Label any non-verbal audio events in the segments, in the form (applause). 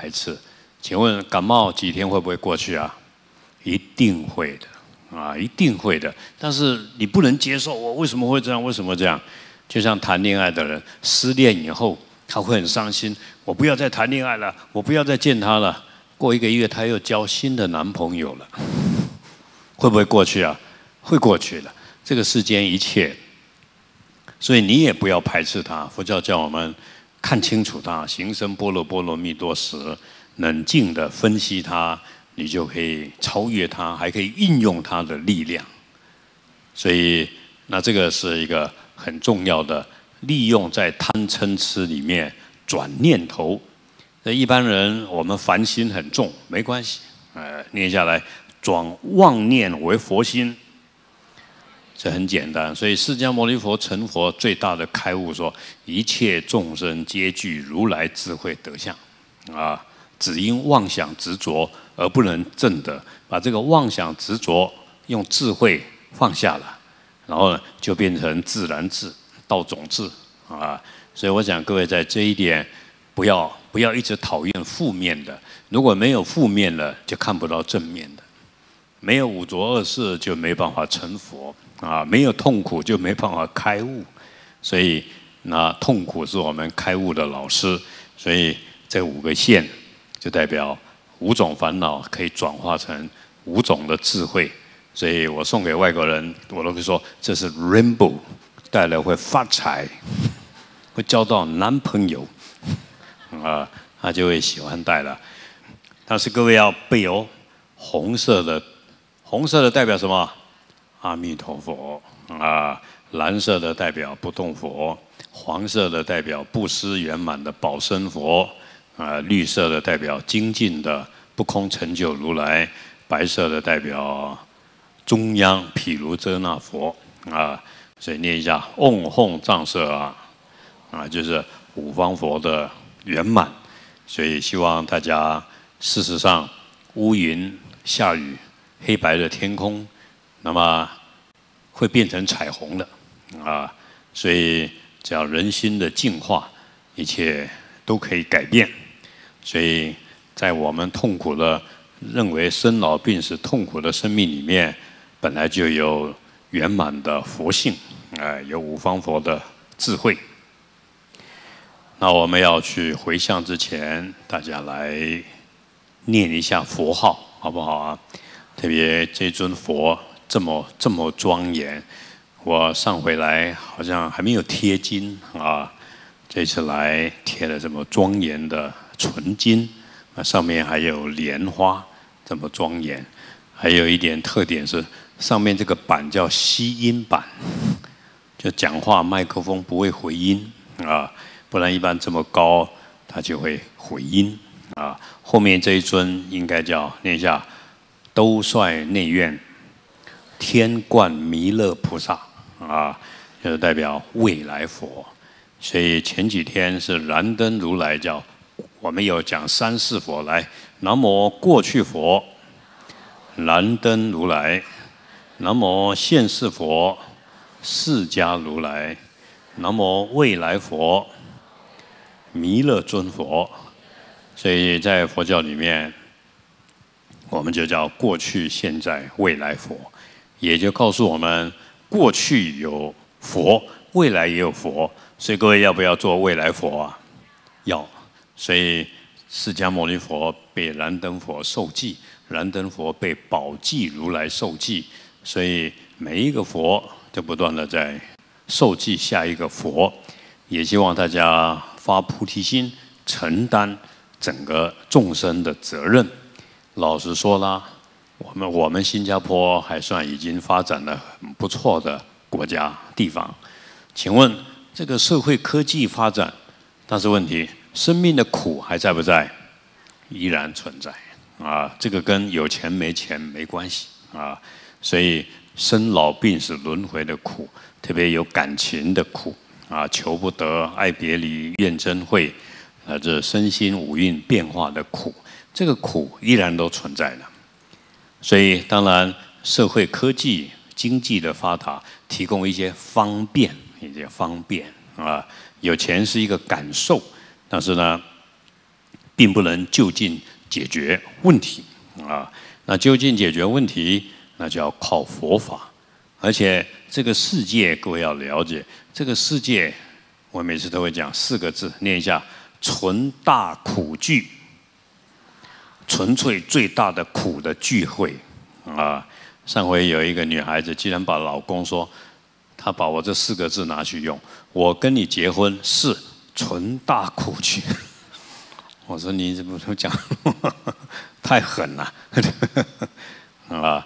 排斥，请问感冒几天会不会过去啊？一定会的，啊，一定会的。但是你不能接受，我为什么会这样？为什么这样？就像谈恋爱的人失恋以后，他会很伤心，我不要再谈恋爱了，我不要再见他了。过一个月，他又交新的男朋友了，会不会过去啊？会过去的。这个世间一切，所以你也不要排斥他。佛教叫我们。看清楚它，行深般若波罗蜜多时，冷静的分析它，你就可以超越它，还可以运用它的力量。所以，那这个是一个很重要的利用在贪嗔痴里面转念头。那一般人我们凡心很重，没关系，呃，念下来转妄念为佛心。这很简单，所以释迦牟尼佛成佛最大的开悟说：一切众生皆具如来智慧德相，啊，只因妄想执着而不能证得。把这个妄想执着用智慧放下了，然后呢，就变成自然智到种智啊。所以我想各位在这一点，不要不要一直讨厌负面的，如果没有负面的，就看不到正面的。没有五浊恶世，就没办法成佛。啊，没有痛苦就没办法开悟，所以那痛苦是我们开悟的老师，所以这五个线就代表五种烦恼可以转化成五种的智慧，所以我送给外国人，我都会说这是 rainbow，带了会发财，会交到男朋友，啊，他就会喜欢戴了，但是各位要背哦，红色的，红色的代表什么？阿弥陀佛啊！蓝色的代表不动佛，黄色的代表布施圆满的保身佛啊，绿色的代表精进的不空成就如来，白色的代表中央毗卢遮那佛啊，所以念一下嗡吽藏色啊啊，就是五方佛的圆满，所以希望大家事实上乌云下雨黑白的天空。那么会变成彩虹的啊！所以只要人心的净化，一切都可以改变。所以在我们痛苦的、认为生老病死痛苦的生命里面，本来就有圆满的佛性，啊，有五方佛的智慧。那我们要去回向之前，大家来念一下佛号，好不好啊？特别这尊佛。这么这么庄严，我上回来好像还没有贴金啊，这次来贴了什么庄严的纯金啊，上面还有莲花，这么庄严。还有一点特点是，上面这个板叫吸音板，就讲话麦克风不会回音啊，不然一般这么高它就会回音啊。后面这一尊应该叫念一下，都率内院。天冠弥勒菩萨啊，就是代表未来佛，所以前几天是燃灯如来叫，我们有讲三世佛来，南无过去佛，燃灯如来，南无现世佛，释迦如来，南无未来佛，弥勒尊佛，所以在佛教里面，我们就叫过去、现在、未来佛。也就告诉我们，过去有佛，未来也有佛，所以各位要不要做未来佛啊？要。所以，释迦牟尼佛被燃灯佛受记，燃灯佛被宝记如来受记，所以每一个佛就不断的在受记下一个佛。也希望大家发菩提心，承担整个众生的责任。老实说啦。我们我们新加坡还算已经发展的不错的国家地方，请问这个社会科技发展，但是问题生命的苦还在不在？依然存在啊！这个跟有钱没钱没关系啊！所以生老病死轮回的苦，特别有感情的苦啊，求不得、爱别离、怨憎会，啊，这身心五蕴变化的苦，这个苦依然都存在的。所以，当然，社会科技经济的发达提供一些方便，一些方便啊。有钱是一个感受，但是呢，并不能就近解决问题啊。那究竟解决问题，那就要靠佛法。而且，这个世界各位要了解，这个世界，我每次都会讲四个字，念一下：“存大苦聚。”纯粹最大的苦的聚会，啊！上回有一个女孩子，竟然把老公说：“她把我这四个字拿去用，我跟你结婚是纯大苦去。(laughs) 我说：“你怎么讲？太狠了！” (laughs) 啊，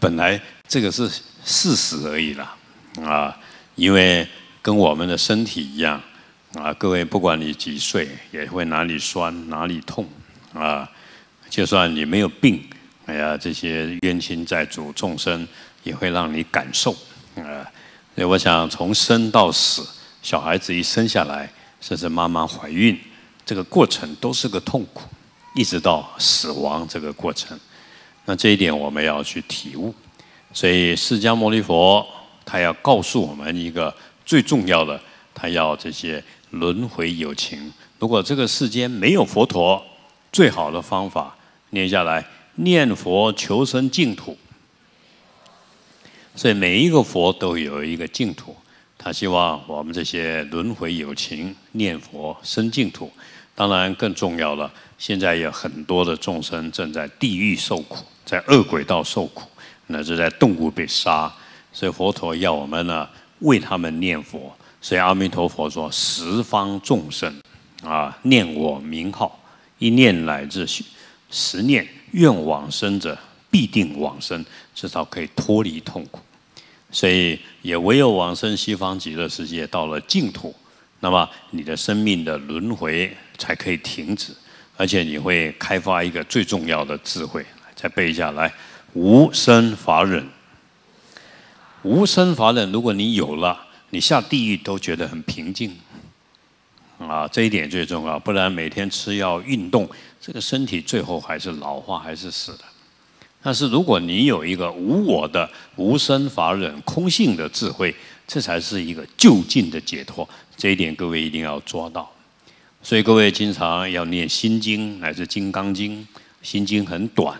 本来这个是事实而已了，啊，因为跟我们的身体一样，啊，各位不管你几岁，也会哪里酸哪里痛，啊。就算你没有病，哎呀，这些冤亲债主众生也会让你感受啊。所以，我想从生到死，小孩子一生下来，甚至妈妈怀孕这个过程都是个痛苦，一直到死亡这个过程。那这一点我们要去体悟。所以，释迦牟尼佛他要告诉我们一个最重要的，他要这些轮回友情。如果这个世间没有佛陀，最好的方法。念下来，念佛求生净土。所以每一个佛都有一个净土，他希望我们这些轮回有情念佛生净土。当然更重要了，现在有很多的众生正在地狱受苦，在恶鬼道受苦，那至在动物被杀，所以佛陀要我们呢为他们念佛。所以阿弥陀佛说：“十方众生啊，念我名号，一念乃至。”十念愿往生者，必定往生，至少可以脱离痛苦。所以，也唯有往生西方极乐世界，到了净土，那么你的生命的轮回才可以停止，而且你会开发一个最重要的智慧。再背一下，来，无生法忍。无生法忍，如果你有了，你下地狱都觉得很平静。啊，这一点最重要，不然每天吃药、运动，这个身体最后还是老化，还是死的。但是如果你有一个无我的、无生法忍、空性的智慧，这才是一个就近的解脱。这一点各位一定要抓到。所以各位经常要念《心经》，乃至《金刚经》。《心经》很短，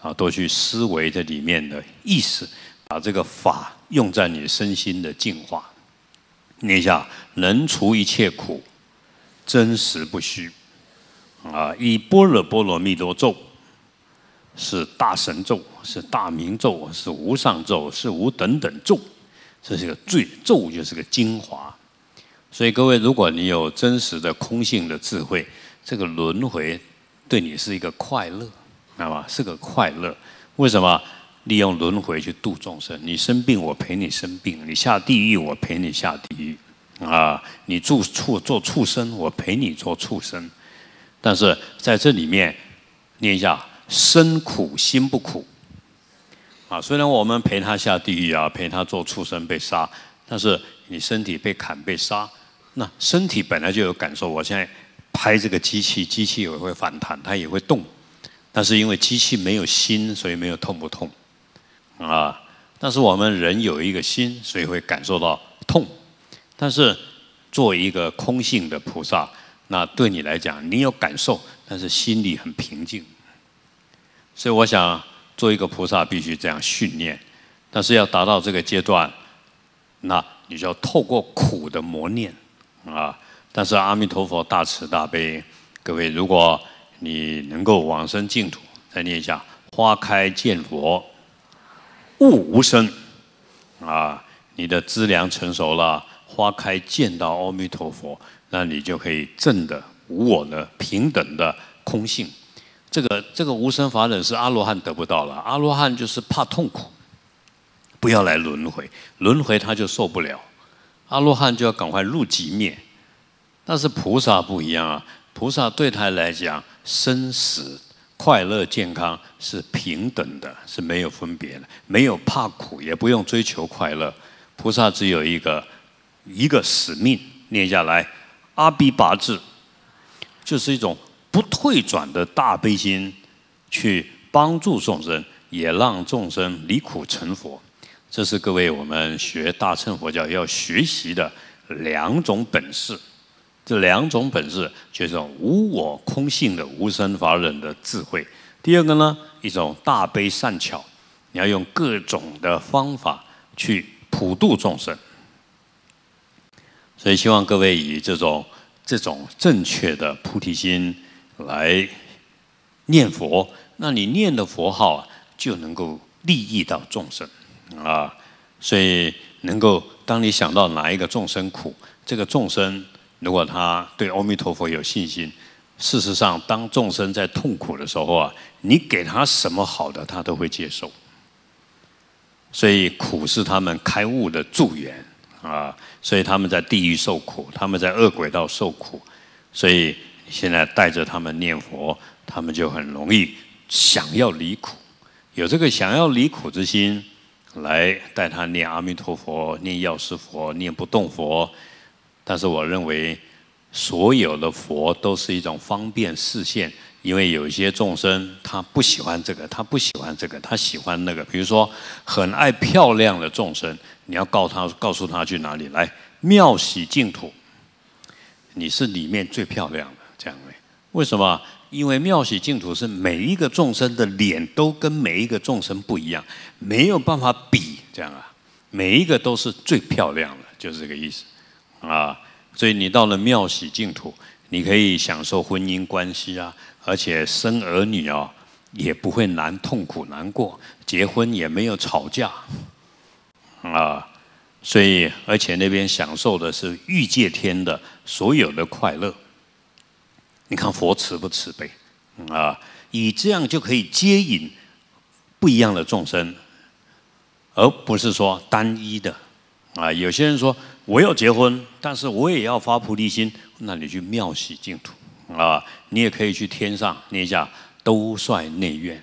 啊，多去思维这里面的意思，把这个法用在你身心的净化。念一下，能除一切苦。真实不虚，啊！以般若波罗蜜多咒是大神咒，是大明咒，是无上咒，是无等等咒。这是个罪，咒就是个精华。所以各位，如果你有真实的空性的智慧，这个轮回对你是一个快乐，知道是个快乐。为什么？利用轮回去度众生。你生病，我陪你生病；你下地狱，我陪你下地狱。啊，你做畜做畜生，我陪你做畜生。但是在这里面，念一下：身苦心不苦。啊，虽然我们陪他下地狱啊，陪他做畜生被杀，但是你身体被砍被杀，那身体本来就有感受。我现在拍这个机器，机器也会反弹，它也会动。但是因为机器没有心，所以没有痛不痛。啊，但是我们人有一个心，所以会感受到痛。但是，做一个空性的菩萨，那对你来讲，你有感受，但是心里很平静。所以，我想做一个菩萨，必须这样训练。但是，要达到这个阶段，那你就要透过苦的磨练啊。但是，阿弥陀佛大慈大悲，各位，如果你能够往生净土，再念一下“花开见佛，悟无生”，啊，你的资粮成熟了。花开见到阿弥陀佛，那你就可以证的无我的平等的空性。这个这个无生法忍是阿罗汉得不到了，阿罗汉就是怕痛苦，不要来轮回，轮回他就受不了。阿罗汉就要赶快入极灭。但是菩萨不一样啊，菩萨对他来讲，生死、快乐、健康是平等的，是没有分别的，没有怕苦，也不用追求快乐。菩萨只有一个。一个使命念下来，阿鼻八字，就是一种不退转的大悲心，去帮助众生，也让众生离苦成佛。这是各位我们学大乘佛教要学习的两种本事。这两种本事就是无我空性的无生法忍的智慧。第二个呢，一种大悲善巧，你要用各种的方法去普度众生。所以希望各位以这种、这种正确的菩提心来念佛，那你念的佛号就能够利益到众生啊。所以能够，当你想到哪一个众生苦，这个众生如果他对阿弥陀佛有信心，事实上，当众生在痛苦的时候啊，你给他什么好的，他都会接受。所以苦是他们开悟的助缘。啊，所以他们在地狱受苦，他们在恶鬼道受苦，所以现在带着他们念佛，他们就很容易想要离苦，有这个想要离苦之心，来带他念阿弥陀佛、念药师佛、念不动佛。但是我认为，所有的佛都是一种方便示现，因为有些众生他不喜欢这个，他不喜欢这个，他喜欢那个，比如说很爱漂亮的众生。你要告他，告诉他去哪里来妙喜净土。你是里面最漂亮的，这样嘞？为什么？因为妙喜净土是每一个众生的脸都跟每一个众生不一样，没有办法比，这样啊？每一个都是最漂亮的，就是这个意思啊。所以你到了妙喜净土，你可以享受婚姻关系啊，而且生儿女啊也不会难痛苦难过，结婚也没有吵架。啊，所以而且那边享受的是欲界天的所有的快乐。你看佛慈不慈悲？啊，以这样就可以接引不一样的众生，而不是说单一的。啊，有些人说我要结婚，但是我也要发菩提心，那你去妙喜净土啊，你也可以去天上念一下都率内院。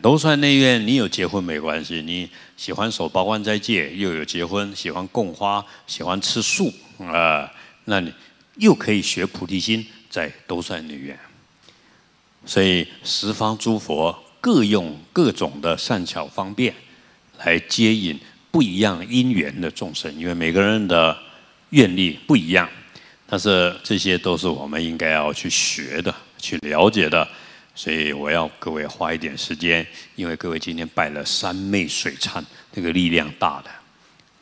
都算内院，你有结婚没关系，你喜欢守八关斋戒，又有结婚，喜欢供花，喜欢吃素啊，那你又可以学菩提心，在都算内院。所以十方诸佛各用各种的善巧方便来接引不一样因缘的众生，因为每个人的愿力不一样，但是这些都是我们应该要去学的，去了解的。所以我要各位花一点时间，因为各位今天拜了三昧水忏，那个力量大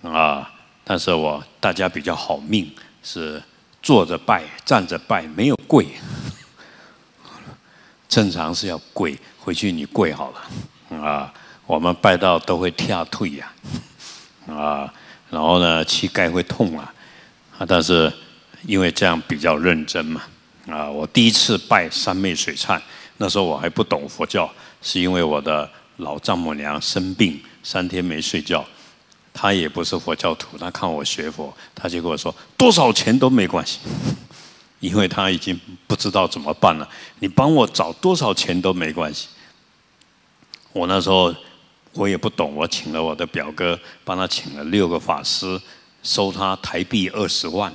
的啊。但是我大家比较好命，是坐着拜、站着拜，没有跪。(laughs) 正常是要跪，回去你跪好了啊。我们拜到都会跳腿呀，啊，然后呢膝盖会痛啊，啊，但是因为这样比较认真嘛，啊，我第一次拜三昧水忏。那时候我还不懂佛教，是因为我的老丈母娘生病，三天没睡觉。她也不是佛教徒，她看我学佛，她就跟我说：“多少钱都没关系，(laughs) 因为她已经不知道怎么办了。你帮我找多少钱都没关系。”我那时候我也不懂，我请了我的表哥帮他请了六个法师，收他台币二十万，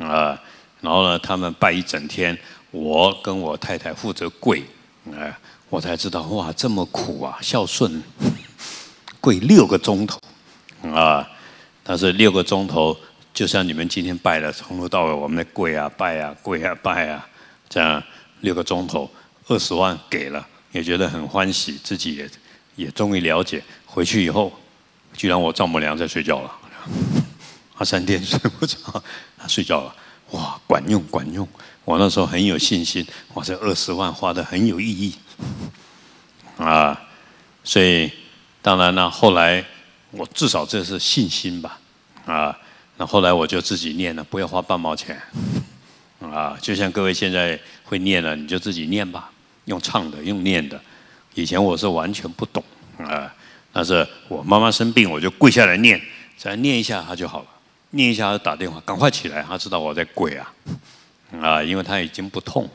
啊，然后呢，他们拜一整天。我跟我太太负责跪，哎，我才知道哇，这么苦啊，孝顺，跪六个钟头，啊，但是六个钟头就像你们今天拜的，从头到尾我们的跪啊拜啊跪啊拜啊，这样六个钟头，二十万给了，也觉得很欢喜，自己也也终于了解。回去以后，居然我丈母娘在睡觉了，二三天 (laughs) 睡不着，她睡觉了。哇，管用管用！我那时候很有信心，我这二十万花的很有意义啊。所以，当然呢，后来我至少这是信心吧啊。那后来我就自己念了，不要花半毛钱啊。就像各位现在会念了，你就自己念吧，用唱的，用念的。以前我是完全不懂啊，但是我妈妈生病，我就跪下来念，再念一下她就好了。念一下，他打电话，赶快起来，他知道我在跪啊，啊，因为他已经不痛了。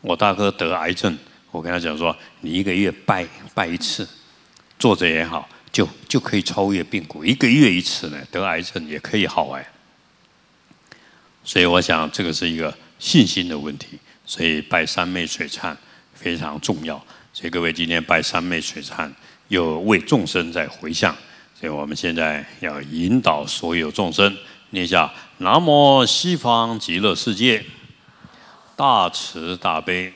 我大哥得癌症，我跟他讲说，你一个月拜拜一次，坐着也好，就就可以超越病苦，一个月一次呢，得癌症也可以好哎。所以我想，这个是一个信心的问题，所以拜三昧水忏非常重要。所以各位今天拜三昧水忏，又为众生在回向。所以我们现在要引导所有众生念下“南无西方极乐世界，大慈大悲”。